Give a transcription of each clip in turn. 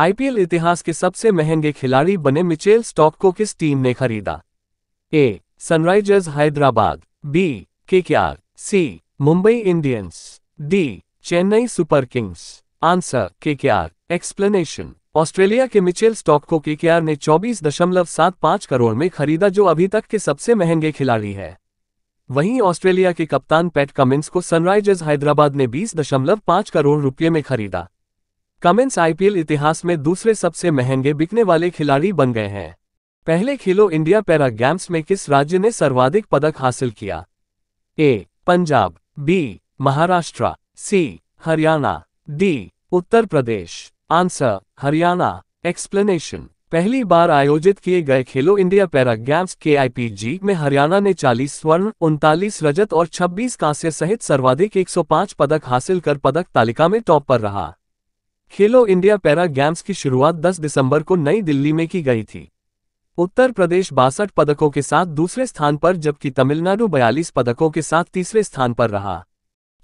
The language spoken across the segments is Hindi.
आईपीएल इतिहास के सबसे महंगे खिलाड़ी बने मिचेल स्टॉक को किस टीम ने खरीदा ए सनराइजर्स हैदराबाद बी के C Mumbai Indians D Chennai super kings answer के एक्सप्लेनेशन ऑस्ट्रेलिया के मिचेल स्टॉक को के ने 24.75 करोड़ में खरीदा जो अभी तक के सबसे महंगे खिलाड़ी है वहीं ऑस्ट्रेलिया के कप्तान पैट कमिंस को सनराइजर्स हैदराबाद ने 20.5 करोड़ रुपये में खरीदा कमिंस आईपीएल इतिहास में दूसरे सबसे महंगे बिकने वाले खिलाड़ी बन गए हैं पहले खेलो इंडिया पैरा गेम्स में किस राज्य ने सर्वाधिक पदक हासिल किया A Punjab B Maharashtra C Haryana D Uttar Pradesh answer Haryana explanation पहली बार आयोजित किए गए खेलो इंडिया पैरा गेम्स के आईपीजी में हरियाणा ने 40 स्वर्ण उनतालीस रजत और 26 कांस्य सहित सर्वाधिक 105 पदक हासिल कर पदक तालिका में टॉप पर रहा खेलो इंडिया पैरा गेम्स की शुरुआत 10 दिसंबर को नई दिल्ली में की गई थी उत्तर प्रदेश बासठ पदकों के साथ दूसरे स्थान पर जबकि तमिलनाडु बयालीस पदकों के साथ तीसरे स्थान पर रहा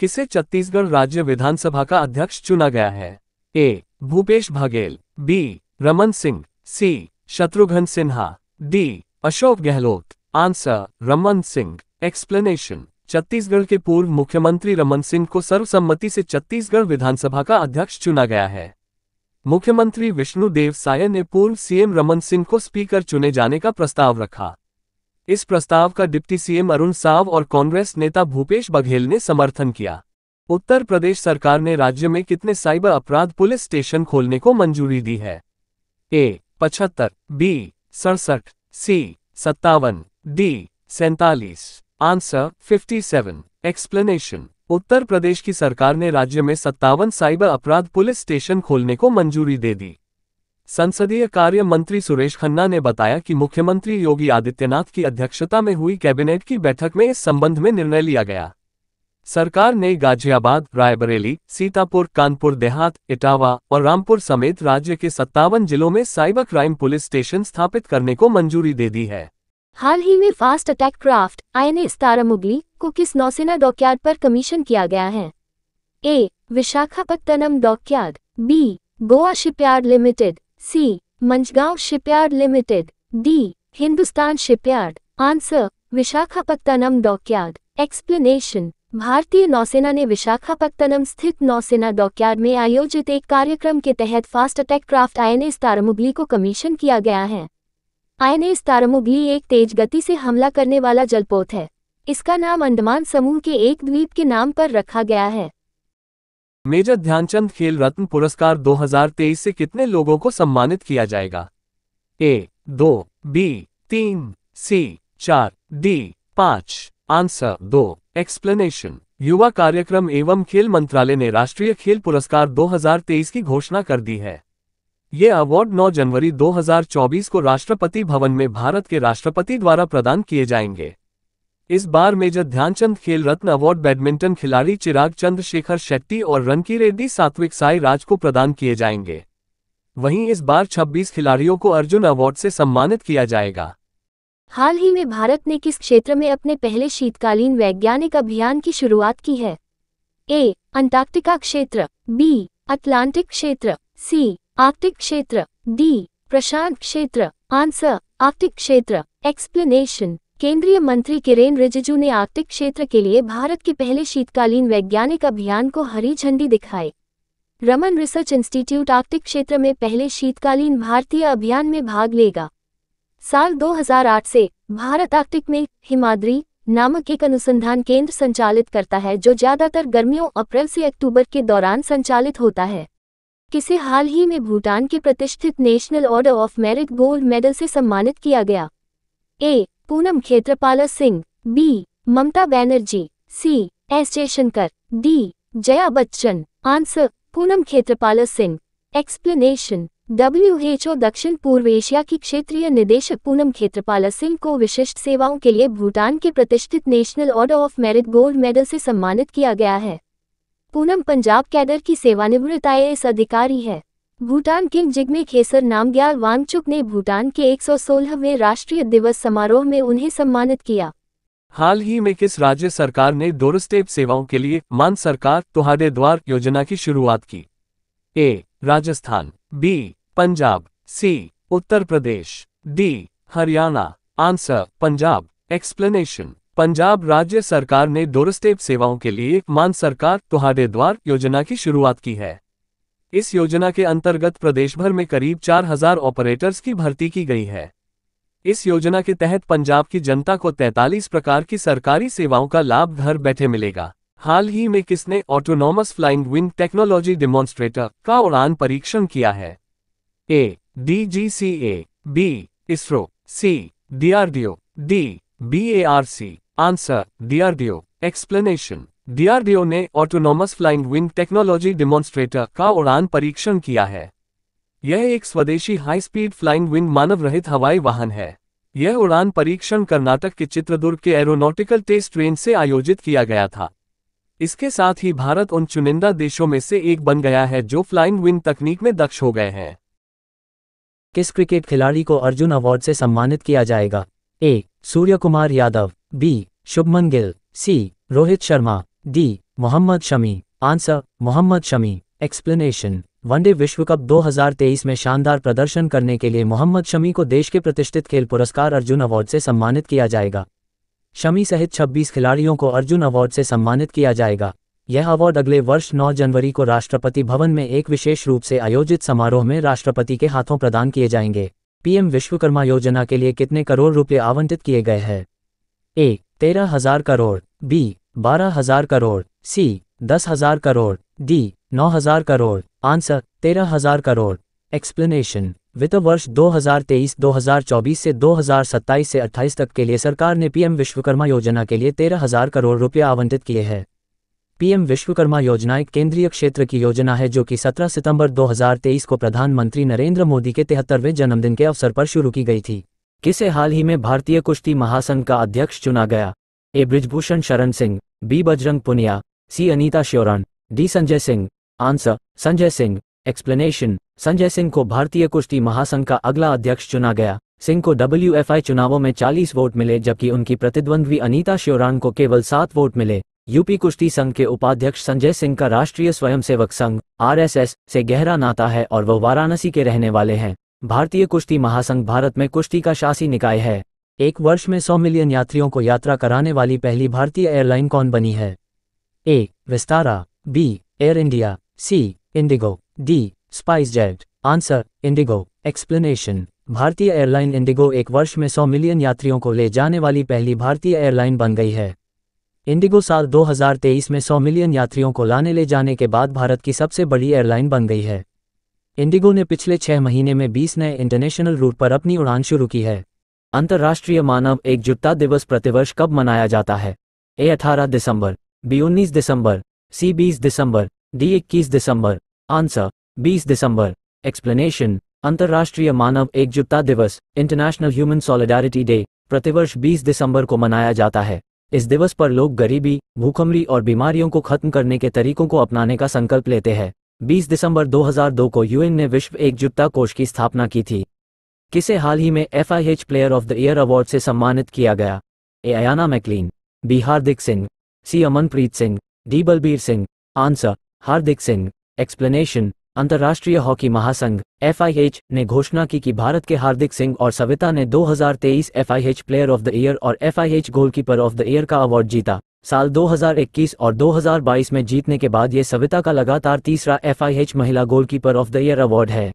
किसे छत्तीसगढ़ राज्य विधानसभा का अध्यक्ष चुना गया है A Bhupesh Baghel B Raman Singh C Shatrughan Sinha D Ashok Gehlot answer Raman Singh explanation Chhattisgarh के पूर्व मुख्यमंत्री रमन सिंह को सर्वसम्मति से छत्तीसगढ़ विधानसभा का अध्यक्ष चुना गया है मुख्यमंत्री विष्णु देव साय ने पूर्व सीएम रमन सिंह को स्पीकर चुने जाने का प्रस्ताव रखा इस प्रस्ताव का डिप्टी सीएम अरुण साव और कांग्रेस नेता भूपेश बघेल ने समर्थन किया उत्तर प्रदेश सरकार ने राज्य में कितने साइबर अपराध पुलिस स्टेशन खोलने को मंजूरी दी है ए पचहत्तर बी सड़सठ सी सत्तावन डी सैतालीस आंसर 57 एक्सप्लेनेशन उत्तर प्रदेश की सरकार ने राज्य में सत्तावन साइबर अपराध पुलिस स्टेशन खोलने को मंजूरी दे दी संसदीय कार्य मंत्री सुरेश खन्ना ने बताया कि मुख्यमंत्री योगी आदित्यनाथ की अध्यक्षता में हुई कैबिनेट की बैठक में इस संबंध में निर्णय लिया गया सरकार ने गाजियाबाद रायबरेली सीतापुर कानपुर देहात इटावा और रामपुर समेत राज्य के सत्तावन जिलों में साइबर क्राइम पुलिस स्टेशन स्थापित करने को मंजूरी दे दी है हाल ही में fast attack craft Tara Taramugli को किस नौसेना डॉकयार्ड पर कमीशन किया गया है A Visakhapatnam dockyard B Goa shipyard limited C Mazgaon shipyard limited D Hindustan shipyard answer Visakhapatnam dockyard explanation भारतीय नौसेना ने विशाखापत्तनम स्थित नौसेना डॉकयार्ड में आयोजित एक कार्यक्रम के तहत fast attack craft INS Taramugli को कमीशन किया गया है एस तारमुगली एक तेज गति से हमला करने वाला जलपोत है इसका नाम अंडमान समूह के एक द्वीप के नाम पर रखा गया है मेजर ध्यानचंद खेल रत्न पुरस्कार 2023 से कितने लोगों को सम्मानित किया जाएगा ए दो बी तीन सी चार डी पाँच आंसर दो एक्सप्लेनेशन युवा कार्यक्रम एवं खेल मंत्रालय ने राष्ट्रीय खेल पुरस्कार 2023 की घोषणा कर दी है ये अवार्ड 9 जनवरी 2024 को राष्ट्रपति भवन में भारत के राष्ट्रपति द्वारा प्रदान किए जाएंगे इस बार मेजर ध्यानचंद खेल रत्न अवार्ड बैडमिंटन खिलाड़ी चिराग चंद्रशेखर शेट्टी और रनकी रेड्डी सात्विक साई राज को प्रदान किए जाएंगे वहीं इस बार 26 खिलाड़ियों को अर्जुन अवार्ड से सम्मानित किया जाएगा हाल ही में भारत ने किस क्षेत्र में अपने पहले शीतकालीन वैज्ञानिक अभियान की शुरुआत की है ए अंटार्कटिका क्षेत्र बी अटलांटिक क्षेत्र सी आर्टिक क्षेत्र डी प्रशांत क्षेत्र आंसर आर्टिक क्षेत्र एक्सप्लेनेशन केंद्रीय मंत्री किरेन रिजिजू ने आर्टिक क्षेत्र के लिए भारत के पहले शीतकालीन वैज्ञानिक अभियान को हरी झंडी दिखाई रमन रिसर्च इंस्टीट्यूट आर्टिक क्षेत्र में पहले शीतकालीन भारतीय अभियान में भाग लेगा साल 2008 से भारत आर्टिक में हिमाद्री नामक एक अनुसंधान केंद्र संचालित करता है जो ज्यादातर गर्मियों अप्रैल से अक्टूबर के दौरान संचालित होता है किसे हाल ही में भूटान के प्रतिष्ठित national order of merit gold medal से सम्मानित किया गया A Poonam Khetrapal Singh B Mamata Banerjee C S Jaishankar D Jaya Bachchan answer Poonam Khetrapal Singh explanation W H O दक्षिण पूर्व एशिया की क्षेत्रीय निदेशक पूनम खेत्रपाल सिंह को विशिष्ट सेवाओं के लिए भूटान के प्रतिष्ठित national order of merit gold medal से सम्मानित किया गया है पूनम पंजाब कैडर की सेवानिवृत्त एस अधिकारी है भूटान किंग जिग्मे खेसर नामग्याल वांगचुक ने भूटान के 116वें राष्ट्रीय दिवस समारोह में उन्हें सम्मानित किया हाल ही में किस राज्य सरकार ने डोरस्टेप सेवाओं के लिए मान सरकार तुहारे द्वार योजना की शुरुआत की A Rajasthan B Punjab C Uttar Pradesh D Haryana answer Punjab explanation Punjab राज्य सरकार ने डोरस्टेप सेवाओं के लिए मान सरकार तुहाडे द्वार योजना की शुरुआत की है इस योजना के अंतर्गत प्रदेश भर में करीब 4000 ऑपरेटर्स की भर्ती की गई है इस योजना के तहत पंजाब की जनता को 43 प्रकार की सरकारी सेवाओं का लाभ घर बैठे मिलेगा हाल ही में किसने autonomous flying wing technology demonstrator का उड़ान परीक्षण किया है A D G C A B ISRO C DRDO D B A R C answer DRDO explanation DRDO ने autonomous flying wing technology demonstrator का उड़ान परीक्षण किया है यह एक स्वदेशी हाई स्पीड फ्लाइंग विंग मानव रहित हवाई वाहन है यह उड़ान परीक्षण कर्नाटक के चित्रदुर्ग के एरोनॉटिकल टेस्ट रेंज से आयोजित किया गया था इसके साथ ही भारत उन चुनिंदा देशों में से एक बन गया है जो फ्लाइंग विंग तकनीक में दक्ष हो गए हैं किस क्रिकेट खिलाड़ी को अर्जुन अवार्ड से सम्मानित किया जाएगा A Surya Kumar Yadav B Shubman Gill C Rohit Sharma D Mohammed Shami answer Mohammed Shami explanation one day विश्व कप 2023 में शानदार प्रदर्शन करने के लिए मोहम्मद शमी को देश के प्रतिष्ठित खेल पुरस्कार अर्जुन अवार्ड से सम्मानित किया जाएगा शमी सहित 26 खिलाड़ियों को अर्जुन अवार्ड से सम्मानित किया जाएगा यह अवार्ड अगले वर्ष 9 जनवरी को राष्ट्रपति भवन में एक विशेष रूप से आयोजित समारोह में राष्ट्रपति के हाथों प्रदान किए जाएंगे पीएम विश्वकर्मा योजना के लिए कितने करोड़ रुपए आवंटित किए गए हैं ए तेरह हजार करोड़ बी बारह हजार करोड़ सी दस हजार करोड़ डी नौ हजार करोड़ आंसर तेरह हजार करोड़ एक्सप्लेनेशन वित्त वर्ष 2023-2024 से 2027 से 28 तक के लिए सरकार ने पीएम विश्वकर्मा योजना के लिए तेरह हजार करोड़ रुपये आवंटित किए हैं पीएम विश्वकर्मा योजना एक केंद्रीय क्षेत्र की योजना है जो कि 17 सितंबर 2023 को प्रधानमंत्री नरेंद्र मोदी के तिहत्तरवें जन्मदिन के अवसर पर शुरू की गई थी किसे हाल ही में भारतीय कुश्ती महासंघ का अध्यक्ष चुना गया A Brij Bhushan Sharan Singh B Bajrang Punia C Anita Sheoran D Sanjay Singh answer Sanjay Singh explanation Sanjay Singh को भारतीय कुश्ती महासंघ का अगला अध्यक्ष चुना गया सिंह को डब्ल्यू चुनावों में 40 वोट मिले जबकि उनकी प्रतिद्वंद्वी अनीता श्योरान को केवल सात वोट मिले यूपी कुश्ती संघ के उपाध्यक्ष संजय सिंह का राष्ट्रीय स्वयंसेवक संघ आरएसएस से गहरा नाता है और वह वाराणसी के रहने वाले हैं भारतीय कुश्ती महासंघ भारत में कुश्ती का शासी निकाय है एक वर्ष में 100 मिलियन यात्रियों को यात्रा कराने वाली पहली भारतीय एयरलाइन कौन बनी है A Vistara B air India C IndiGo D SpiceJet answer IndiGo explanation भारतीय एयरलाइन इंडिगो एक वर्ष में 100 मिलियन यात्रियों को ले जाने वाली पहली भारतीय एयरलाइन बन गई है इंडिगो साल 2023 में 100 मिलियन यात्रियों को लाने ले जाने के बाद भारत की सबसे बड़ी एयरलाइन बन गई है इंडिगो ने पिछले छह महीने में 20 नए इंटरनेशनल रूट पर अपनी उड़ान शुरू की है अंतर्राष्ट्रीय मानव एकजुटता दिवस प्रतिवर्ष कब मनाया जाता है ए अठारह दिसंबर बी उन्नीस दिसंबर सी बीस दिसंबर डी इक्कीस दिसंबर आंसर बीस दिसंबर एक्सप्लेनेशन अंतर्राष्ट्रीय मानव एकजुटता दिवस इंटरनेशनल ह्यूमन सॉलिडारिटी डे प्रतिवर्ष 20 दिसंबर को मनाया जाता है इस दिवस पर लोग गरीबी भूखमरी और बीमारियों को खत्म करने के तरीकों को अपनाने का संकल्प लेते हैं 20 दिसंबर 2002 को यूएन ने विश्व एकजुटता कोष की स्थापना की थी किसे हाल ही में FIH player of the year award से सम्मानित किया गया A Ayana McLean B Hardik Singh C Amanpreet Singh D Balbir Singh answer Hardik Singh explanation अंतर्राष्ट्रीय हॉकी महासंघ एफआईएच ने घोषणा की कि भारत के हार्दिक सिंह और सविता ने 2023 FIH player of the year और FIH goalkeeper of the year का अवार्ड जीता साल 2021 और 2022 में जीतने के बाद ये सविता का लगातार तीसरा एफआईएच महिला goalkeeper of the year award है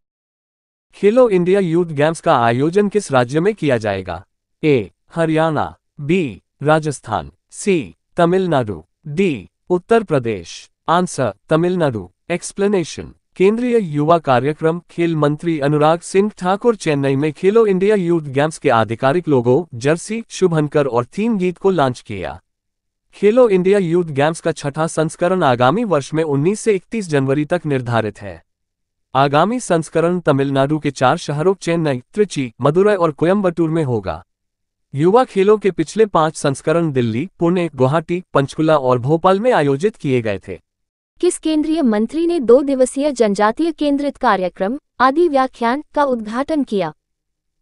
खेलो इंडिया यूथ गेम्स का आयोजन किस राज्य में किया जाएगा A Haryana B Rajasthan C Tamil Nadu D Uttar Pradesh answer Tamil Nadu explanation केंद्रीय युवा कार्यक्रम खेल मंत्री अनुराग सिंह ठाकुर चेन्नई में खेलो इंडिया यूथ गेम्स के आधिकारिक लोगो जर्सी शुभंकर और थीम गीत को लॉन्च किया खेलो इंडिया यूथ गेम्स का छठा संस्करण आगामी वर्ष में 19 से 31 जनवरी तक निर्धारित है आगामी संस्करण तमिलनाडु के चार शहरों चेन्नई त्रिची मदुरई और कोयम्बटूर में होगा युवा खेलों के पिछले पांच संस्करण दिल्ली पुणे गुवाहाटी पंचकुला और भोपाल में आयोजित किए गए थे किस केंद्रीय मंत्री ने दो दिवसीय जनजातीय केंद्रित कार्यक्रम आदि व्याख्यान का उद्घाटन किया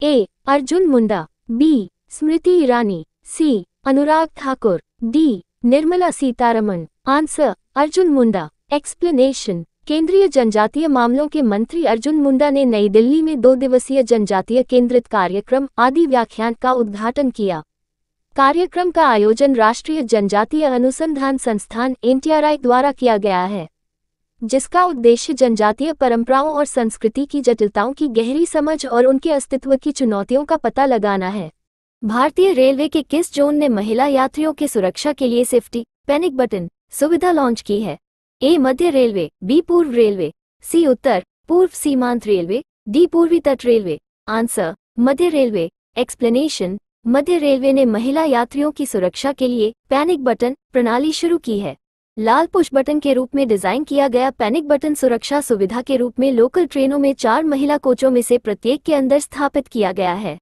A Arjun Munda B Smriti Irani C Anurag Thakur D Nirmala Sitharaman answer Arjun Munda explanation केंद्रीय जनजातीय मामलों के मंत्री अर्जुन मुंडा ने नई दिल्ली में दो दिवसीय जनजातीय केंद्रित कार्यक्रम आदि व्याख्यान का उद्घाटन किया कार्यक्रम का आयोजन राष्ट्रीय जनजातीय अनुसंधान संस्थान एनटीआरआई द्वारा किया गया है जिसका उद्देश्य जनजातीय परंपराओं और संस्कृति की जटिलताओं की गहरी समझ और उनके अस्तित्व की चुनौतियों का पता लगाना है भारतीय रेलवे के किस जोन ने महिला यात्रियों की सुरक्षा के लिए सेफ्टी पैनिक बटन सुविधा लॉन्च की है ए मध्य रेलवे बी पूर्व रेलवे सी उत्तर पूर्व सीमांत रेलवे डी पूर्वी तट रेलवे आंसर मध्य रेलवे एक्सप्लेनेशन मध्य रेलवे ने महिला यात्रियों की सुरक्षा के लिए पैनिक बटन प्रणाली शुरू की है लाल पुश बटन के रूप में डिजाइन किया गया पैनिक बटन सुरक्षा सुविधा के रूप में लोकल ट्रेनों में चार महिला कोचों में से प्रत्येक के अंदर स्थापित किया गया है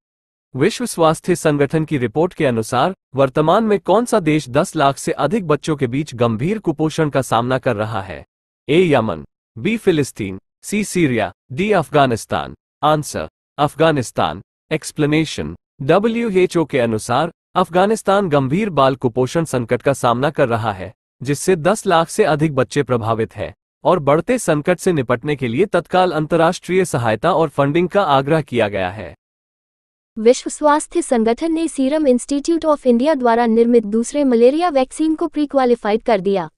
विश्व स्वास्थ्य संगठन की रिपोर्ट के अनुसार वर्तमान में कौन सा देश 10 लाख से अधिक बच्चों के बीच गंभीर कुपोषण का सामना कर रहा है ए यमन बी फिलिस्तीन C Syria D Afghanistan answer Afghanistan explanation WHO के अनुसार अफगानिस्तान गंभीर बाल कुपोषण संकट का सामना कर रहा है जिससे 10 लाख से अधिक बच्चे प्रभावित हैं और बढ़ते संकट से निपटने के लिए तत्काल अंतर्राष्ट्रीय सहायता और फंडिंग का आग्रह किया गया है विश्व स्वास्थ्य संगठन ने सीरम इंस्टीट्यूट ऑफ इंडिया द्वारा निर्मित दूसरे मलेरिया वैक्सीन को प्री क्वालिफाइड कर दिया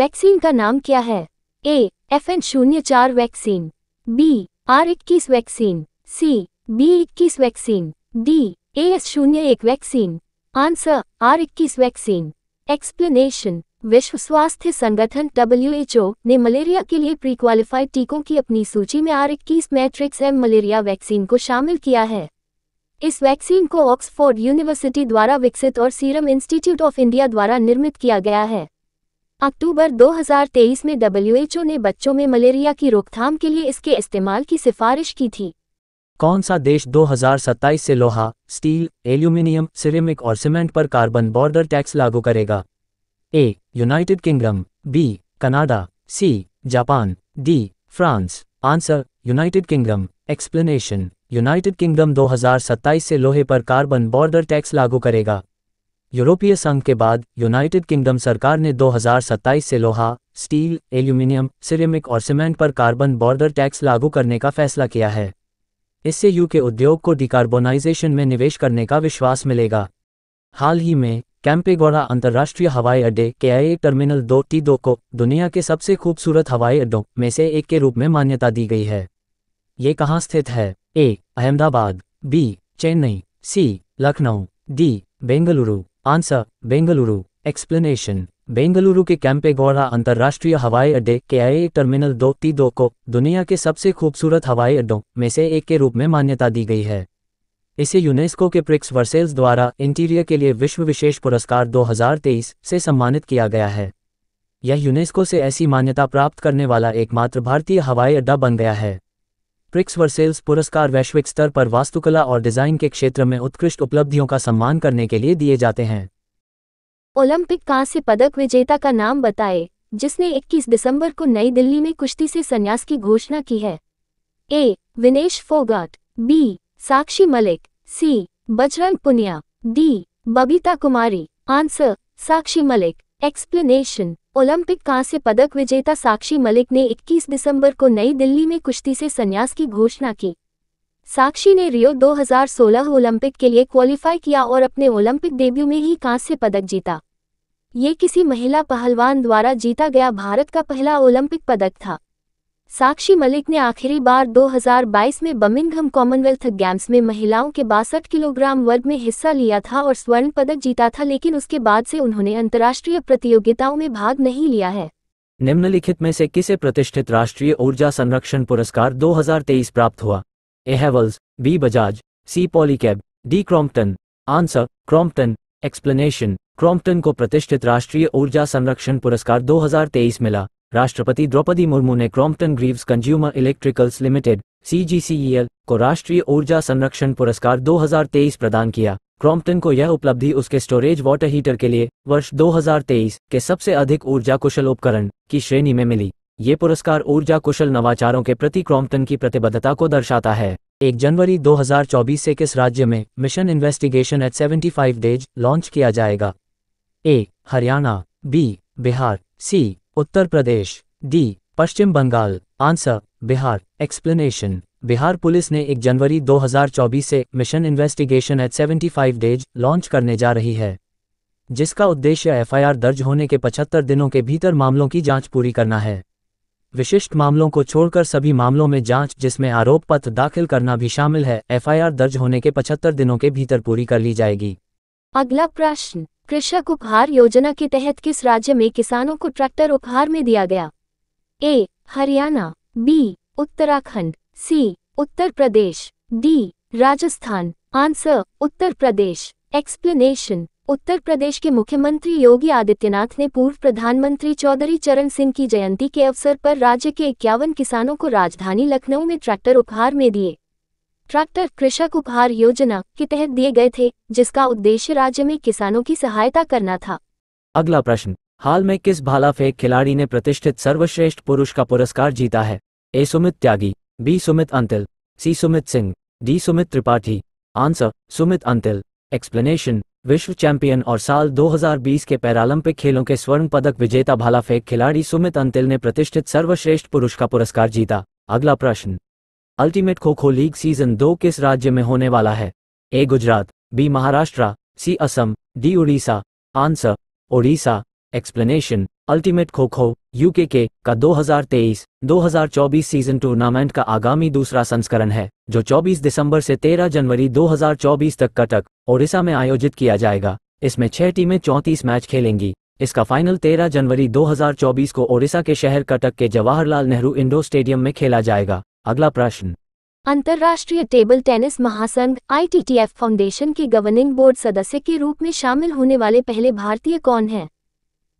वैक्सीन का नाम क्या है ए एफ एन शून्य चार वैक्सीन बी आर इक्कीस वैक्सीन सी बी इक्कीस वैक्सीन डी एस शून्य एक वैक्सीन आंसर आर इक्कीस वैक्सीन एक्सप्लेनेशन विश्व स्वास्थ्य संगठन ओ ने मलेरिया के लिए प्री क्वालिफाइड टीकों की अपनी सूची में आर इक्कीस मैट्रिक्स एम मलेरिया वैक्सीन को शामिल किया है इस वैक्सीन को ऑक्सफोर्ड यूनिवर्सिटी द्वारा विकसित और सीरम इंस्टीट्यूट ऑफ इंडिया द्वारा निर्मित किया गया है अक्टूबर 2023 में डब्ल्यूएचओ ने बच्चों में मलेरिया की रोकथाम के लिए इसके इस्तेमाल की सिफारिश की थी कौन सा देश 2027 से लोहा स्टील एल्यूमिनियम सिरेमिक और सीमेंट पर कार्बन बॉर्डर टैक्स लागू करेगा A United Kingdom B Canada C Japan D France answer United Kingdom explanation United Kingdom 2027 से लोहे पर कार्बन बॉर्डर टैक्स लागू करेगा यूरोपीय संघ के बाद यूनाइटेड किंगडम सरकार ने 2027 से लोहा स्टील एल्यूमिनियम सिरेमिक और सीमेंट पर कार्बन बॉर्डर टैक्स लागू करने का फैसला किया है इससे के उद्योग को डिकार्बोनाइजेशन में निवेश करने का विश्वास मिलेगा हाल ही में कैंपेगौड़ा अंतर्राष्ट्रीय हवाई अड्डे के आई टर्मिनल दो टी दो को दुनिया के सबसे खूबसूरत हवाई अड्डों में से एक के रूप में मान्यता दी गई है ये कहाँ स्थित है A Ahmedabad B Chennai C Lucknow D Bengaluru answer Bengaluru explanation Bengaluru के कैंपेगौड़ा अंतर्राष्ट्रीय हवाई अड्डे के आई टर्मिनल दो ती दो को दुनिया के सबसे खूबसूरत हवाई अड्डों में से एक के रूप में मान्यता दी गई है इसे यूनेस्को के प्रिक्स वर्सेल्स द्वारा इंटीरियर के लिए विश्व विशेष पुरस्कार 2023 से सम्मानित किया गया है यह यूनेस्को से ऐसी मान्यता प्राप्त करने वाला एकमात्र भारतीय हवाई अड्डा बन गया है प्रिक्स वर्सेल्स पुरस्कार वैश्विक स्तर पर वास्तुकला और डिज़ाइन के क्षेत्र में उत्कृष्ट उपलब्धियों का सम्मान करने के लिए दिए जाते हैं ओलंपिक कांस्य पदक विजेता का नाम बताए जिसने 21 दिसंबर को नई दिल्ली में कुश्ती से संन्यास की घोषणा की है A Vinesh Phogat B Sakshi Malik C Bajrang Punia D Babita Kumari answer Sakshi Malik explanation Olympic कांस्य पदक विजेता साक्षी मलिक ने 21 दिसंबर को नई दिल्ली में कुश्ती से संन्यास की घोषणा की साक्षी ने रियो 2016 ओलंपिक के लिए क्वालिफाई किया और अपने ओलंपिक डेब्यू में ही कांस्य पदक जीता ये किसी महिला पहलवान द्वारा जीता गया भारत का पहला ओलंपिक पदक था साक्षी मलिक ने आखिरी बार 2022 में बर्मिंघम कॉमनवेल्थ गेम्स में महिलाओं के बासठ किलोग्राम वर्ग में हिस्सा लिया था और स्वर्ण पदक जीता था लेकिन उसके बाद से उन्होंने अंतर्राष्ट्रीय प्रतियोगिताओं में भाग नहीं लिया है निम्नलिखित में से किसे प्रतिष्ठित राष्ट्रीय ऊर्जा संरक्षण पुरस्कार 2023 प्राप्त हुआ A Havells B Bajaj C Polycab D Crompton answer Crompton explanation Crompton को प्रतिष्ठित राष्ट्रीय ऊर्जा संरक्षण पुरस्कार 2023 मिला राष्ट्रपति द्रौपदी मुर्मू ने Crompton Greaves consumer electricals limited CGCEL को राष्ट्रीय ऊर्जा संरक्षण पुरस्कार 2023 प्रदान किया क्रॉम्पटन को यह उपलब्धि उसके स्टोरेज वाटर हीटर के लिए वर्ष 2023 के सबसे अधिक ऊर्जा कुशल उपकरण की श्रेणी में मिली ये पुरस्कार ऊर्जा कुशल नवाचारों के प्रति क्रॉम्पटन की प्रतिबद्धता को दर्शाता है एक जनवरी 2024 से किस राज्य में mission investigation at 75 days launch किया जाएगा A Haryana B Bihar C Uttar Pradesh D Paschim Bangal answer Bihar explanation Bihar police ने 1 जनवरी 2024 से mission investigation at 75 days launch करने जा रही है जिसका उद्देश्य एफआईआर दर्ज होने के 75 दिनों के भीतर मामलों की जांच पूरी करना है विशिष्ट मामलों को छोड़कर सभी मामलों में जांच जिसमें आरोप पत्र दाखिल करना भी शामिल है एफआईआर दर्ज होने के 75 दिनों के भीतर पूरी कर ली जाएगी अगला प्रश्न कृषक उपहार योजना के तहत किस राज्य में किसानों को ट्रैक्टर उपहार में दिया गया A Haryana B Uttarakhand C Uttar Pradesh D Rajasthan answer Uttar Pradesh explanation Uttar Pradesh के मुख्यमंत्री योगी आदित्यनाथ ने पूर्व प्रधानमंत्री चौधरी चरण सिंह की जयंती के अवसर पर राज्य के इक्यावन किसानों को राजधानी लखनऊ में ट्रैक्टर उपहार में दिए ट्रैक्टर कृषक उपहार योजना के तहत दिए गए थे जिसका उद्देश्य राज्य में किसानों की सहायता करना था अगला प्रश्न हाल में किस भाला फेंक खिलाड़ी ने प्रतिष्ठित सर्वश्रेष्ठ पुरुष का पुरस्कार जीता है A Sumit Tyagi B Sumit Antil C Sumit Singh D Sumit Tripathi answer Sumit Antil explanation विश्व चैंपियन और साल 2020 के पैरालंपिक खेलों के स्वर्ण पदक विजेता भाला फेंक खिलाड़ी सुमित अंतिल ने प्रतिष्ठित सर्वश्रेष्ठ पुरुष का पुरस्कार जीता अगला प्रश्न अल्टीमेट खो खो लीग सीजन दो किस राज्य में होने वाला है A Gujarat B Maharashtra C Assam D Orissa answer Odisha explanation ultimate kho kho UK के का 2023-2024 सीजन टूर्नामेंट का आगामी दूसरा संस्करण है जो 24 दिसंबर से 13 जनवरी 2024 तक कटक ओडिशा में आयोजित किया जाएगा इसमें छह टीमें 34 मैच खेलेंगी इसका फाइनल 13 जनवरी 2024 को ओडिशा के शहर कटक के जवाहरलाल नेहरू इंडोर स्टेडियम में खेला जाएगा अगला प्रश्न अंतर्राष्ट्रीय टेबल टेनिस महासंघ आईटीटीएफ फाउंडेशन के गवर्निंग बोर्ड सदस्य के रूप में शामिल होने वाले पहले भारतीय कौन हैं?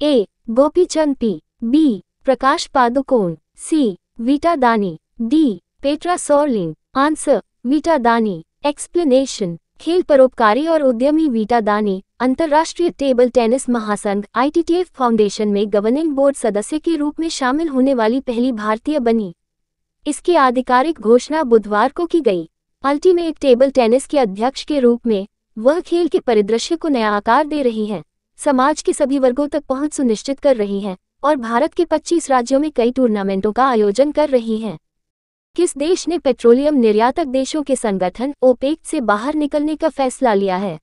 A Gopichand P B Prakash Padukone C Vita Dani D Petra Sorling answer Vita Dani explanation खेल परोपकारी और उद्यमी वीटा दानी अंतर्राष्ट्रीय टेबल टेनिस महासंघ आईटीटीएफ फाउंडेशन में गवर्निंग बोर्ड सदस्य के रूप में शामिल होने वाली पहली भारतीय बनी इसकी आधिकारिक घोषणा बुधवार को की गई अल्टीमेट टेबल टेनिस के अध्यक्ष के रूप में वह खेल के परिदृश्य को नया आकार दे रही हैं समाज के सभी वर्गों तक पहुंच सुनिश्चित कर रही हैं और भारत के 25 राज्यों में कई टूर्नामेंटों का आयोजन कर रही हैं किस देश ने पेट्रोलियम निर्यातक देशों के संगठन ओपेक से बाहर निकलने का फैसला लिया है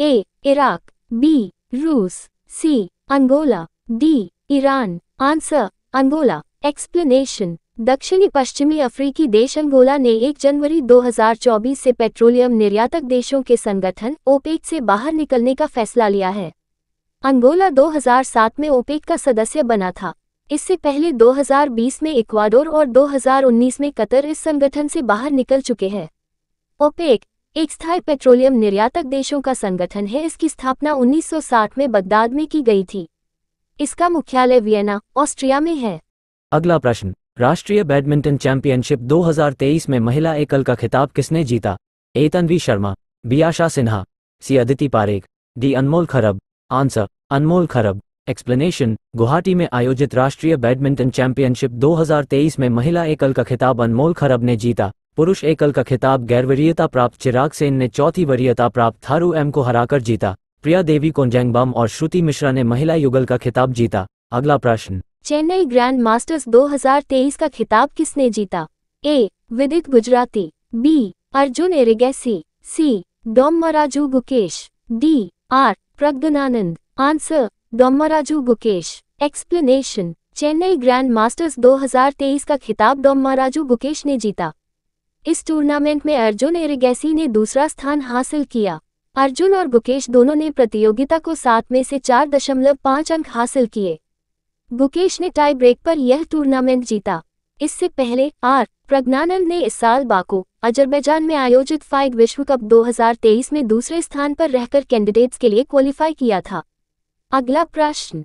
ए इराक बी रूस C Angola D Iran answer Angola explanation दक्षिणी पश्चिमी अफ्रीकी देश अंगोला ने 1 जनवरी 2024 से पेट्रोलियम निर्यातक देशों के संगठन ओपेक से बाहर निकलने का फैसला लिया है अंगोला 2007 में ओपेक का सदस्य बना था इससे पहले 2020 में इक्वाडोर और 2019 में कतर इस संगठन से बाहर निकल चुके हैं ओपेक एक स्थायी पेट्रोलियम निर्यातक देशों का संगठन है इसकी स्थापना 1960 में बगदाद में की गई थी इसका मुख्यालय वियना ऑस्ट्रिया में है अगला प्रश्न राष्ट्रीय बैडमिंटन चैंपियनशिप 2023 में महिला एकल का खिताब किसने जीता ए तन्वी शर्मा बियाशा Sinha C Aditi Parekh D Anmol Kharb answer अनमोल खरब एक्सप्लेनेशन गुवाहाटी में आयोजित राष्ट्रीय बैडमिंटन चैंपियनशिप 2023 में महिला एकल का खिताब अनमोल खरब ने जीता पुरुष एकल का खिताब गैरवरीयता प्राप्त चिराग सेन ने चौथी वरीयता प्राप्त थारू एम को हराकर जीता प्रिया देवी कोंजेंगबाम और श्रुति मिश्रा ने महिला युगल का खिताब जीता अगला प्रश्न चेन्नई ग्रैंड मास्टर्स 2023 का खिताब किसने जीता A Vidit Gujrathi B Arjun Erigaisi C Dommaraju Gukesh D R Praggnanandhaa answer Dommaraju Gukesh explanation Chennai grand masters 2023 का खिताब डोमराजू गुकेश ने जीता इस टूर्नामेंट में अर्जुन एरिगेसी ने दूसरा स्थान हासिल किया अर्जुन और गुकेश दोनों ने प्रतियोगिता को सात में से चार दशमलव पाँच अंक हासिल किए गुकेश ने टाई ब्रेक पर यह टूर्नामेंट जीता इससे पहले आर प्रज्ञानंद ने इस साल बाकू अजरबैजान में आयोजित फाइव विश्व कप 2023 में दूसरे स्थान पर रहकर कैंडिडेट्स के लिए क्वालिफाई किया था अगला प्रश्न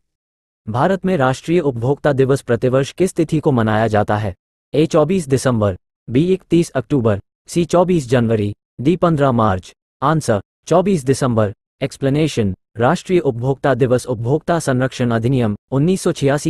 भारत में राष्ट्रीय उपभोक्ता दिवस प्रतिवर्ष किस तिथि को मनाया जाता है ए 24 दिसंबर बी 31 अक्टूबर सी 24 जनवरी डी 15 मार्च आंसर 24 दिसंबर एक्सप्लेनेशन राष्ट्रीय उपभोक्ता दिवस उपभोक्ता संरक्षण अधिनियम उन्नीस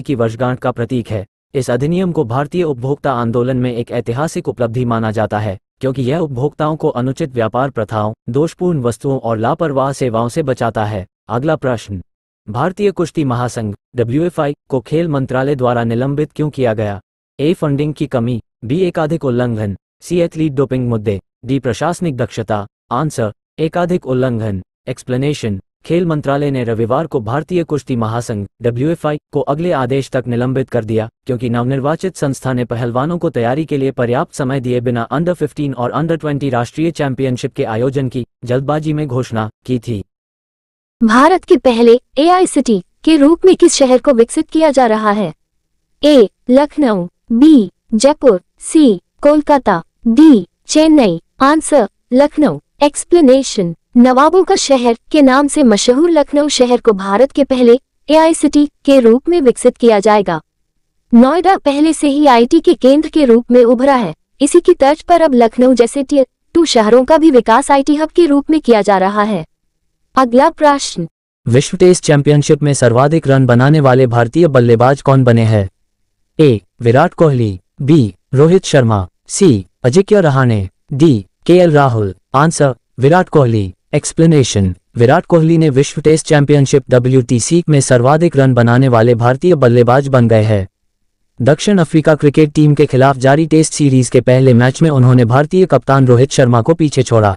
की वर्षगांठ का प्रतीक है इस अधिनियम को भारतीय उपभोक्ता आंदोलन में एक ऐतिहासिक उपलब्धि माना जाता है क्योंकि यह उपभोक्ताओं को अनुचित व्यापार प्रथाओं दोषपूर्ण वस्तुओं और लापरवाह सेवाओं से बचाता है अगला प्रश्न भारतीय कुश्ती महासंघ डब्ल्यू को खेल मंत्रालय द्वारा निलंबित क्यों किया गया ए फंडिंग की कमी बी एकाधिक उल्लंघन सी एथलीट डोपिंग मुद्दे डी प्रशासनिक दक्षता आंसर एकाधिक उल्लंघन एक्सप्लेनेशन खेल मंत्रालय ने रविवार को भारतीय कुश्ती महासंघ डब्ल्यू को अगले आदेश तक निलंबित कर दिया क्योंकि नवनिर्वाचित संस्था ने पहलवानों को तैयारी के लिए पर्याप्त समय दिए बिना अंडर 15 और अंडर 20 राष्ट्रीय चैंपियनशिप के आयोजन की जल्दबाजी में घोषणा की थी भारत के पहले एआई सिटी के रूप में किस शहर को विकसित किया जा रहा है A Lucknow B Jaipur C Kolkata D Chennai answer Lucknow explanation नवाबों का शहर के नाम से मशहूर लखनऊ शहर को भारत के पहले एआई सिटी के रूप में विकसित किया जाएगा नोएडा पहले से ही आईटी के केंद्र के रूप में उभरा है इसी की तर्ज पर अब लखनऊ जैसे टू शहरों का भी विकास आईटी हब के रूप में किया जा रहा है अगला प्रश्न विश्व टेस्ट चैंपियनशिप में सर्वाधिक रन बनाने वाले भारतीय बल्लेबाज कौन बने हैं A Virat Kohli B Rohit Sharma C Ajinkya Rahane D K L Rahul answer Virat Kohli explanation Virat Kohli ने विश्व टेस्ट चैंपियनशिप डब्ल्यू में सर्वाधिक रन बनाने वाले भारतीय बल्लेबाज बन गए हैं दक्षिण अफ्रीका क्रिकेट टीम के खिलाफ जारी टेस्ट सीरीज के पहले मैच में उन्होंने भारतीय कप्तान रोहित शर्मा को पीछे छोड़ा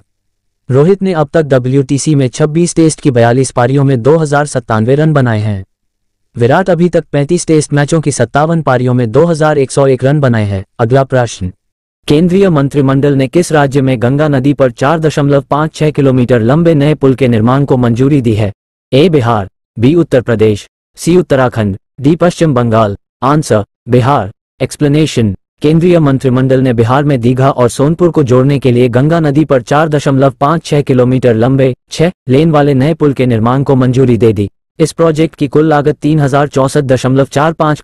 रोहित ने अब तक डब्ल्यू में 26 टेस्ट की बयालीस पारियों में दो रन बनाए हैं विराट अभी तक 35 टेस्ट मैचों की सत्तावन पारियों में 2101 रन बनाए हैं अगला प्रश्न केंद्रीय मंत्रिमंडल ने किस राज्य में गंगा नदी पर 4.56 किलोमीटर लंबे नए पुल के निर्माण को मंजूरी दी है A Bihar B Uttar Pradesh C Uttarakhand D Paschim Bangal answer Bihar explanation केंद्रीय मंत्रिमंडल ने बिहार में दीघा और सोनपुर को जोड़ने के लिए गंगा नदी पर 4.56 किलोमीटर लंबे छह लेन वाले नए पुल के निर्माण को मंजूरी दे दी इस प्रोजेक्ट की कुल लागत तीन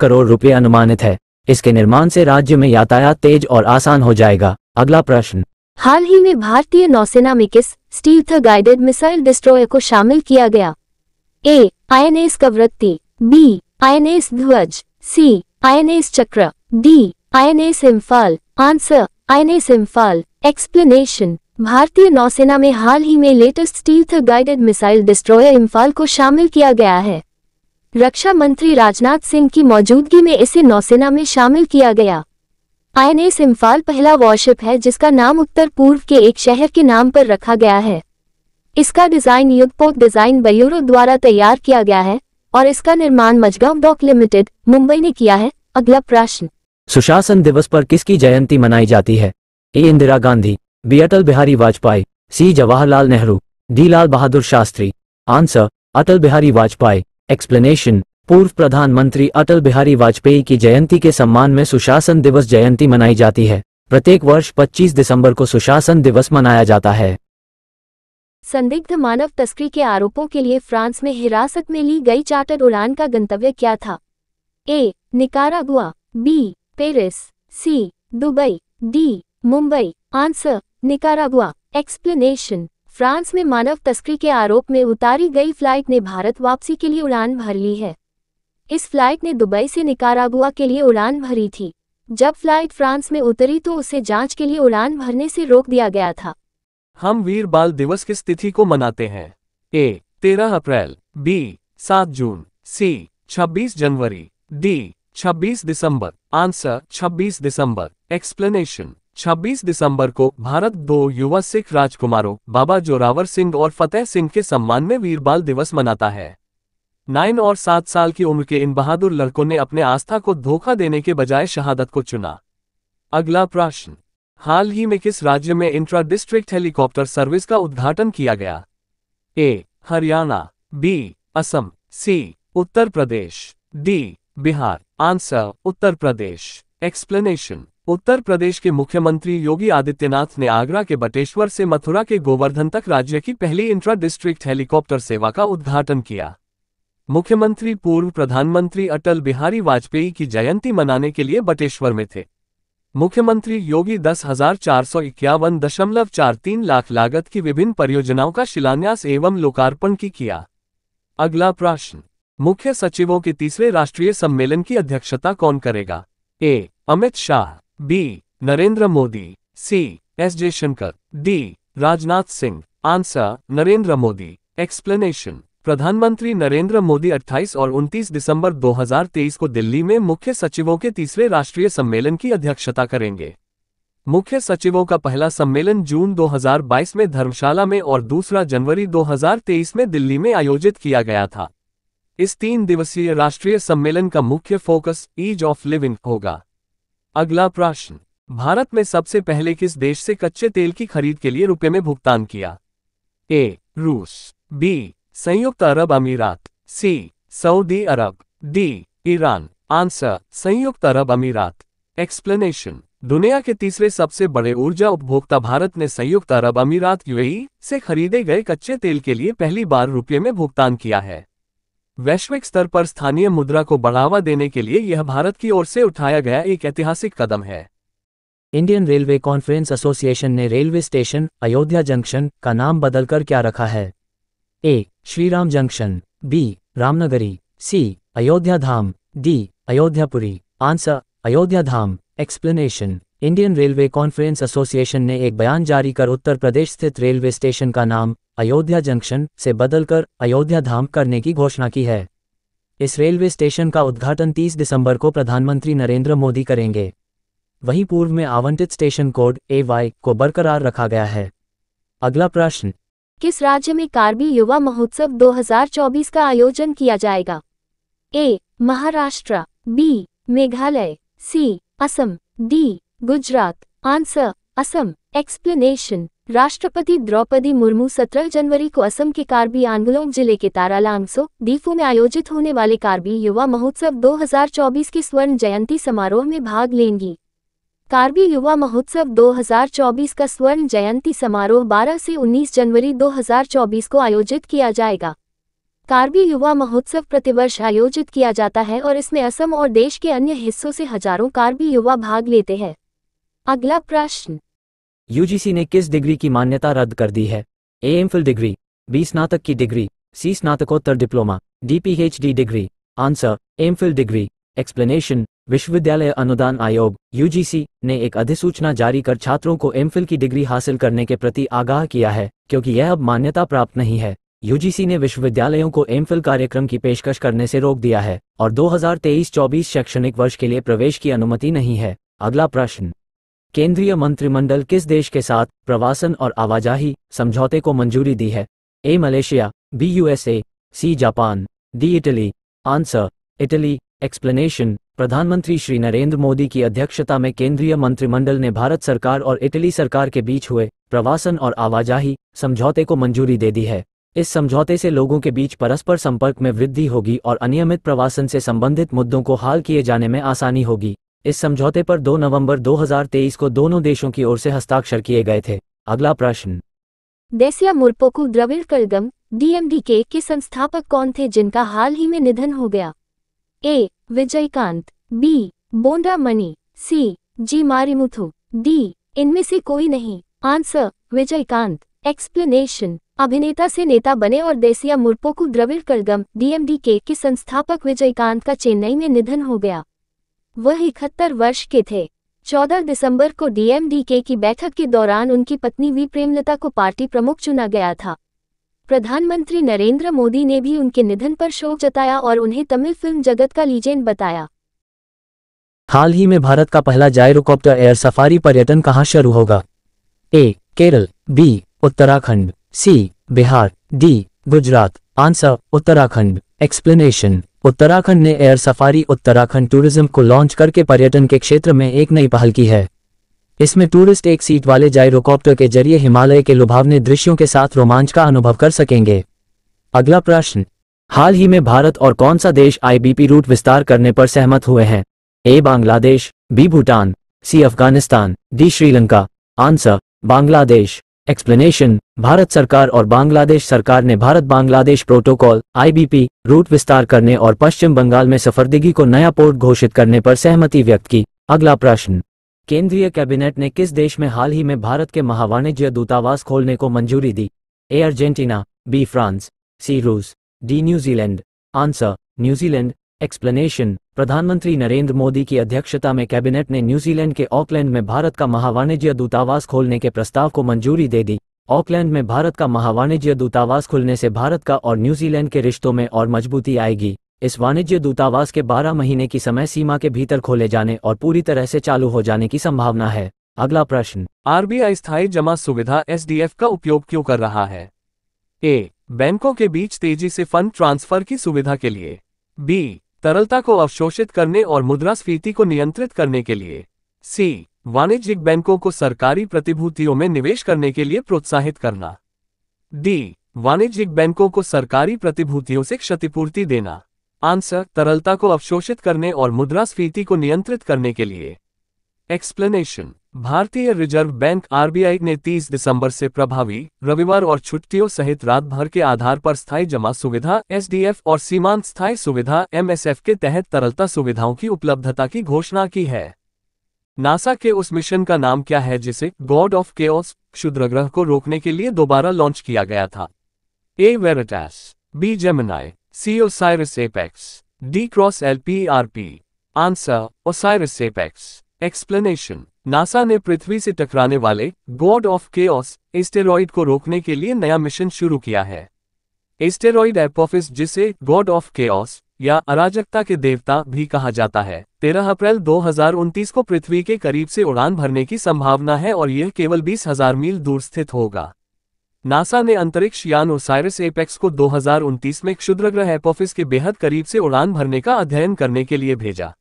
करोड़ रूपए अनुमानित है इसके निर्माण ऐसी राज्य में यातायात तेज और आसान हो जाएगा अगला प्रश्न हाल ही में भारतीय नौसेना में किस स्टील्थ गाइडेड मिसाइल डिस्ट्रॉयर को शामिल किया गया A I N S Kavaratti B I N S Dhwaj C I N S Chakra D INS Imphal answer INS Imphal explanation भारतीय नौसेना में हाल ही में latest stealth guided missile destroyer Imphal को शामिल किया गया है रक्षा मंत्री राजनाथ सिंह की मौजूदगी में इसे नौसेना में शामिल किया गया आईएनएस इम्फाल पहला वॉरशिप है जिसका नाम उत्तर पूर्व के एक शहर के नाम पर रखा गया है इसका डिजाइन युगपोत डिजाइन बयूरो द्वारा तैयार किया गया है और इसका निर्माण मजगांव डॉक लिमिटेड मुंबई ने किया है अगला प्रश्न सुशासन दिवस पर किसकी जयंती मनाई जाती है A Indira Gandhi B Atal Bihari Vajpayee C Jawaharlal Nehru D Lal Bahadur Shastri answer Atal Bihari Vajpayee explanation पूर्व प्रधानमंत्री अटल बिहारी वाजपेयी की जयंती के सम्मान में सुशासन दिवस जयंती मनाई जाती है प्रत्येक वर्ष 25 दिसंबर को सुशासन दिवस मनाया जाता है संदिग्ध मानव तस्करी के आरोपों के लिए फ्रांस में हिरासत में ली गई चार्टर उड़ान का गंतव्य क्या था A Nicaragua B Paris C Dubai D Mumbai answer Nicaragua explanation France में मानव तस्करी के आरोप में उतारी गई फ्लाइट ने भारत वापसी के लिए उड़ान भर ली है इस फ्लाइट ने दुबई से निकारागुआ के लिए उड़ान भरी थी जब फ्लाइट फ्रांस में उतरी तो उसे जांच के लिए उड़ान भरने से रोक दिया गया था हम वीर बाल दिवस किस तिथि को मनाते हैं ए तेरह अप्रैल बी सात जून सी छब्बीस जनवरी डी 26 दिसंबर आंसर 26 दिसंबर एक्सप्लेनेशन 26 दिसंबर को भारत दो युवा सिख राजकुमारों बाबा जोरावर सिंह और फतेह सिंह के सम्मान में वीर बाल दिवस मनाता है नाइन और सात साल की उम्र के इन बहादुर लड़कों ने अपने आस्था को धोखा देने के बजाय शहादत को चुना अगला प्रश्न हाल ही में किस राज्य में इंट्रा डिस्ट्रिक्ट हेलीकॉप्टर सर्विस का उद्घाटन किया गया A Haryana B Assam C Uttar Pradesh D Bihar answer Uttar Pradesh explanation Uttar Pradesh के मुख्यमंत्री योगी आदित्यनाथ ने आगरा के बटेश्वर से मथुरा के गोवर्धन तक राज्य की पहली इंट्रा डिस्ट्रिक्ट हेलीकॉप्टर सेवा का उद्घाटन किया मुख्यमंत्री पूर्व प्रधानमंत्री अटल बिहारी वाजपेयी की जयंती मनाने के लिए बटेश्वर में थे मुख्यमंत्री योगी दस हजार चार सौ इक्यावन दशमलव चार तीन लाख लागत की विभिन्न परियोजनाओं का शिलान्यास एवं लोकार्पण की किया अगला प्रश्न मुख्य सचिवों के तीसरे राष्ट्रीय सम्मेलन की अध्यक्षता कौन करेगा A Amit Shah B Narendra Modi C S Jaishankar D Rajnath Singh answer Narendra Modi explanation प्रधानमंत्री नरेंद्र मोदी 28 और 29 दिसंबर 2023 को दिल्ली में मुख्य सचिवों के तीसरे राष्ट्रीय सम्मेलन की अध्यक्षता करेंगे मुख्य सचिवों का पहला सम्मेलन जून 2022 में धर्मशाला में और दूसरा जनवरी 2023 में दिल्ली में आयोजित किया गया था इस तीन दिवसीय राष्ट्रीय सम्मेलन का मुख्य फोकस ईज ऑफ लिविंग होगा अगला प्रश्न भारत में सबसे पहले किस देश से कच्चे तेल की खरीद के लिए रुपये में भुगतान किया ए रूस बी संयुक्त अरब अमीरात सी सऊदी अरब डी ईरान आंसर संयुक्त अरब अमीरात एक्सप्लेनेशन दुनिया के तीसरे सबसे बड़े ऊर्जा उपभोक्ता भारत ने संयुक्त अरब अमीरात यूएई से खरीदे गए कच्चे तेल के लिए पहली बार रुपये में भुगतान किया है वैश्विक स्तर पर स्थानीय मुद्रा को बढ़ावा देने के लिए यह भारत की ओर से उठाया गया एक ऐतिहासिक कदम है इंडियन रेलवे कॉन्फ्रेंस एसोसिएशन ने रेलवे स्टेशन अयोध्या जंक्शन का नाम बदलकर क्या रखा है A Shriram junction B Ramnagari C Ayodhya Dham D Ayodhyapuri answer Ayodhya Dham explanation Indian railway conference association ने एक बयान जारी कर उत्तर प्रदेश स्थित रेलवे स्टेशन का नाम अयोध्या जंक्शन से बदलकर अयोध्या धाम करने की घोषणा की है इस रेलवे स्टेशन का उद्घाटन 30 दिसंबर को प्रधानमंत्री नरेंद्र मोदी करेंगे वहीं पूर्व में आवंटित स्टेशन कोड ए वाई को बरकरार रखा गया है अगला प्रश्न किस राज्य में कार्बी युवा महोत्सव 2024 का आयोजन किया जाएगा A Maharashtra B Meghalaya C Assam D Gujarat answer Assam explanation राष्ट्रपति द्रौपदी मुर्मू 17 जनवरी को असम के कार्बी आंगलोंग जिले के तारालांगसो दीफू में आयोजित होने वाले कार्बी युवा महोत्सव 2024 के स्वर्ण जयंती समारोह में भाग लेंगी कार्बी युवा महोत्सव 2024 का स्वर्ण जयंती समारोह 12 से 19 जनवरी 2024 को आयोजित किया जाएगा कार्बी युवा महोत्सव प्रतिवर्ष आयोजित किया जाता है और इसमें असम और देश के अन्य हिस्सों से हजारों कार्बी युवा भाग लेते हैं अगला प्रश्न यूजीसी ने किस डिग्री की मान्यता रद्द कर दी है A M Phil degree B स्नातक की डिग्री सी स्नातकोत्तर diploma D P H D degree answer M Phil degree explanation विश्वविद्यालय अनुदान आयोग यूजीसी ने एक अधिसूचना जारी कर छात्रों को एमफिल की डिग्री हासिल करने के प्रति आगाह किया है क्योंकि यह अब मान्यता प्राप्त नहीं है यूजीसी ने विश्वविद्यालयों को एमफिल कार्यक्रम की पेशकश करने से रोक दिया है और 2023-24 शैक्षणिक वर्ष के लिए प्रवेश की अनुमति नहीं है अगला प्रश्न केंद्रीय मंत्रिमंडल किस देश के साथ प्रवासन और आवाजाही समझौते को मंजूरी दी है A Malaysia B USA C Japan D Italy answer Italy explanation प्रधानमंत्री श्री नरेंद्र मोदी की अध्यक्षता में केंद्रीय मंत्रिमंडल ने भारत सरकार और इटली सरकार के बीच हुए प्रवासन और आवाजाही समझौते को मंजूरी दे दी है इस समझौते से लोगों के बीच परस्पर संपर्क में वृद्धि होगी और अनियमित प्रवासन से संबंधित मुद्दों को हाल किए जाने में आसानी होगी इस समझौते पर 2 नवंबर 2023 को दोनों देशों की ओर से हस्ताक्षर किए गए थे अगला प्रश्न देसिया मुरपोकू द्रविड़ कलगम डीएमडीके के संस्थापक कौन थे जिनका हाल ही में निधन हो गया A Vijayakanth B Bonda Mani C G Marimuthu D इनमें से कोई नहीं आंसर विजयकांत एक्सप्लेनेशन अभिनेता से नेता बने और देसिया मुरपोकू द्रविड़ कलगम डीएमडी के संस्थापक विजयकांत का चेन्नई में निधन हो गया वह इकहत्तर वर्ष के थे 14 दिसंबर को डीएमडीके की बैठक के दौरान उनकी पत्नी वी प्रेमलता को पार्टी प्रमुख चुना गया था प्रधानमंत्री नरेंद्र मोदी ने भी उनके निधन पर शोक जताया और उन्हें तमिल फिल्म जगत का लीजेंड बताया हाल ही में भारत का पहला जायरोकॉप्टर एयर सफारी पर्यटन कहाँ शुरू होगा A Kerala B Uttarakhand C Bihar D Gujarat answer Uttarakhand explanation Uttarakhand ने एयर सफारी उत्तराखंड टूरिज्म को लॉन्च करके पर्यटन के क्षेत्र में एक नई पहल की है इसमें टूरिस्ट एक सीट वाले जायरोकॉप्टर के जरिए हिमालय के लुभावने दृश्यों के साथ रोमांच का अनुभव कर सकेंगे अगला प्रश्न हाल ही में भारत और कौन सा देश आईबीपी रूट विस्तार करने पर सहमत हुए हैं A Bangladesh B Bhutan C Afghanistan D Sri Lanka answer Bangladesh explanation Bharat सरकार और बांग्लादेश सरकार ने Bharat Bangladesh protocol IBP route विस्तार करने और पश्चिम बंगाल में सफरदगी को नया पोर्ट घोषित करने पर सहमति व्यक्त की अगला प्रश्न केंद्रीय कैबिनेट ने किस देश में हाल ही में भारत के महावाणिज्य दूतावास खोलने को मंजूरी दी A Argentina B France C रूस D New Zealand answer New Zealand explanation प्रधानमंत्री नरेंद्र मोदी की अध्यक्षता में कैबिनेट ने न्यूजीलैंड के ऑकलैंड में भारत का महावाणिज्य दूतावास खोलने के प्रस्ताव को मंजूरी दे दी ऑकलैंड में भारत का महावाणिज्य दूतावास खुलने से भारत का और न्यूजीलैंड के रिश्तों में और मजबूती आएगी इस वाणिज्य दूतावास के 12 महीने की समय सीमा के भीतर खोले जाने और पूरी तरह से चालू हो जाने की संभावना है अगला प्रश्न आरबीआई स्थायी जमा सुविधा एसडीएफ का उपयोग क्यों कर रहा है ए बैंकों के बीच तेजी से फंड ट्रांसफर की सुविधा के लिए बी तरलता को अवशोषित करने और मुद्रास्फीति को नियंत्रित करने के लिए सी वाणिज्यिक बैंकों को सरकारी प्रतिभूतियों में निवेश करने के लिए प्रोत्साहित करना डी वाणिज्यिक बैंकों को सरकारी प्रतिभूतियों से क्षतिपूर्ति देना आंसर तरलता को अवशोषित करने और मुद्रास्फीति को नियंत्रित करने के लिए एक्सप्लेनेशन भारतीय रिजर्व बैंक आरबीआई ने 30 दिसंबर से प्रभावी रविवार और छुट्टियों सहित रात भर के आधार पर स्थायी जमा सुविधा एसडीएफ और सीमांत स्थायी सुविधा एमएसएफ के तहत तरलता सुविधाओं की उपलब्धता की घोषणा की है नासा के उस मिशन का नाम क्या है जिसे गॉड ऑफ केओस क्षुद्रग्रह को रोकने के लिए दोबारा लॉन्च किया गया था A Veritas B Gemini C OSIRIS APEx D cross L P R P answer OSIRIS APEx explanation NASA ने पृथ्वी से टकराने वाले गॉड ऑफ केओस एस्टेरॉइड को रोकने के लिए नया मिशन शुरू किया है एस्टेरॉइड एपोफिस जिसे गॉड ऑफ केओस या अराजकता के देवता भी कहा जाता है 13 अप्रैल 2029 को पृथ्वी के करीब से उड़ान भरने की संभावना है और यह केवल बीस हजार मील दूर स्थित होगा नासा ने अंतरिक्ष यान ओसायरस एपेक्स को 2029 में क्षुद्रग्रह एपोफिस के बेहद करीब से उड़ान भरने का अध्ययन करने के लिए भेजा